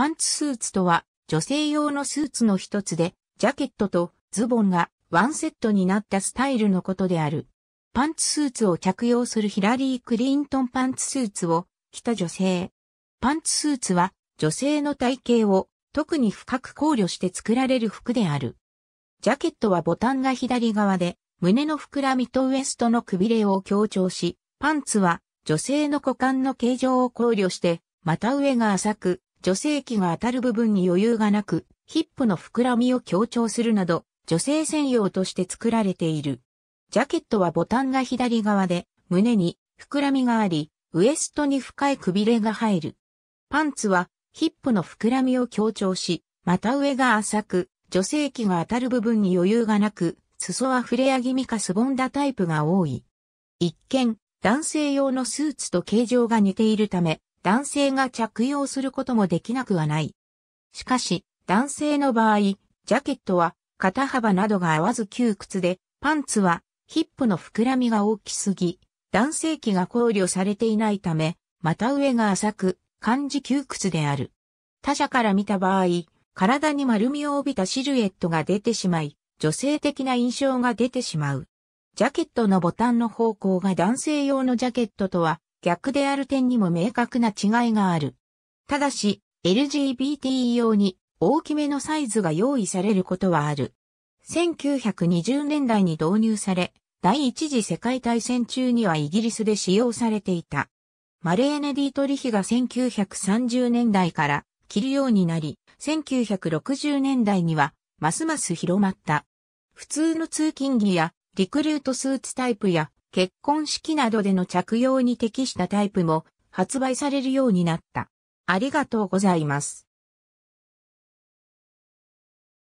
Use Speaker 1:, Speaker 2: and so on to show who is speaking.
Speaker 1: パンツスー
Speaker 2: ツとは、女性用のスーツの一つで、ジャケットとズボンがワンセットになったスタイルのことである。パンツスーツを着用するヒラリー・クリントンパンツスーツを着た女性。パンツスーツは女性の体型を特に深く考慮して作られる服である。ジャケットはボタンが左側で、胸の膨らみとウエストのくびれを強調し、パンツは女性の股間の形状を考慮して、また上が浅く、女性器が当たる部分に余裕がなく、ヒップの膨らみを強調するなど、女性専用として作られている。ジャケットはボタンが左側で、胸に膨らみがあり、ウエストに深いくびれが入る。パンツは、ヒップの膨らみを強調し、股上が浅く、女性器が当たる部分に余裕がなく、裾はフレア気味かすぼんだタイプが多い。一見、男性用のスーツと形状が似ているため、男性が着用することもできなくはない。しかし、男性の場合、ジャケットは肩幅などが合わず窮屈で、パンツはヒップの膨らみが大きすぎ、男性器が考慮されていないため、股上が浅く、漢字窮屈である。他者から見た場合、体に丸みを帯びたシルエットが出てしまい、女性的な印象が出てしまう。ジャケットのボタンの方向が男性用のジャケットとは逆である点にも明確な違いがある。ただし、LGBT 用に大きめのサイズが用意されることはある。1920年代に導入され、第一次世界大戦中にはイギリスで使用されていた。マレーネ・ディートリヒが1930年代から着るようになり、1960年代にはますます広まった。普通の通勤着やリクルートスーツタイプや結婚式などでの着用に適したタイプも発売されるようになった。ありがとうございます。